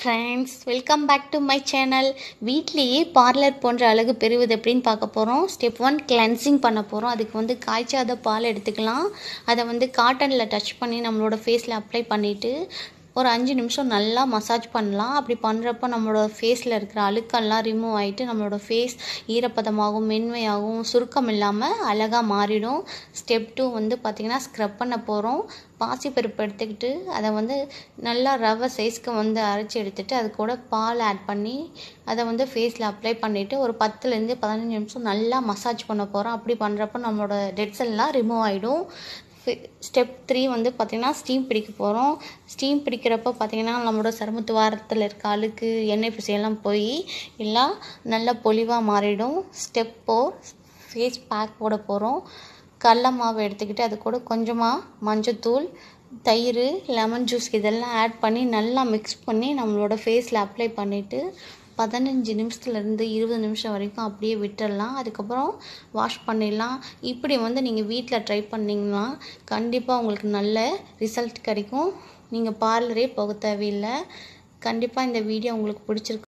friends welcome back to my channel வீட்லேயே parlour போன்ற அழகு பெறுவது எப்படின்னு பார்க்க போகிறோம் ஸ்டெப் ஒன் கிளென்சிங் பண்ண போகிறோம் அதுக்கு வந்து காய்ச்சாத பால் எடுத்துக்கலாம் அதை வந்து காட்டனில் டச் பண்ணி நம்மளோட ஃபேஸில் அப்ளை பண்ணிவிட்டு ஒரு அஞ்சு நிமிஷம் நல்லா மசாஜ் பண்ணலாம் அப்படி பண்ணுறப்ப நம்மளோட ஃபேஸில் இருக்கிற அழுக்கெல்லாம் ரிமூவ் ஆகிட்டு நம்மளோட ஃபேஸ் ஈரப்பதமாகவும் மென்மையாகவும் சுருக்கம் இல்லாமல் அழகாக மாறிடும் ஸ்டெப் டூ வந்து பார்த்திங்கன்னா ஸ்க்ரப் பண்ண போகிறோம் பாசிப்பருப்பு எடுத்துக்கிட்டு அதை வந்து நல்லா ரவை சைஸ்க்கு வந்து அரைச்சி எடுத்துகிட்டு அது கூட பால் ஆட் பண்ணி அதை வந்து ஃபேஸில் அப்ளை பண்ணிவிட்டு ஒரு பத்துலேருந்து பதினஞ்சு நிமிஷம் நல்லா மசாஜ் பண்ண போகிறோம் அப்படி பண்ணுறப்ப நம்மளோட டெட் செல்லாம் ரிமூவ் ஆகிடும் ஸ்டெப் த்ரீ வந்து பார்த்திங்கன்னா ஸ்டீம் பிடிக்க போகிறோம் ஸ்டீம் பிடிக்கிறப்போ பார்த்திங்கன்னா நம்மளோட சருமத்து வாரத்தில் இருக்க அழுக்கு எண்ணெய் பிசையெல்லாம் போய் எல்லாம் நல்ல பொலிவாக மாறிடும் ஸ்டெப் ஃபோர் ஃபேஸ் பேக் போட போகிறோம் கடல மாவு எடுத்துக்கிட்டு அது கூட கொஞ்சமாக மஞ்சத்தூள் தயிர் லெமன் ஜூஸ் இதெல்லாம் ஆட் பண்ணி நல்லா மிக்ஸ் பண்ணி நம்மளோட ஃபேஸில் அப்ளை பண்ணிவிட்டு பதினஞ்சு நிமிஷத்துலேருந்து இருபது நிமிஷம் வரைக்கும் அப்படியே விட்டுடலாம் அதுக்கப்புறம் வாஷ் பண்ணிடலாம் இப்படி வந்து நீங்கள் வீட்டில் ட்ரை பண்ணிங்கன்னா கண்டிப்பாக உங்களுக்கு நல்ல ரிசல்ட் கிடைக்கும் நீங்கள் பார்லரே போக தேவையில்லை கண்டிப்பாக இந்த வீடியோ உங்களுக்கு பிடிச்சிருக்கு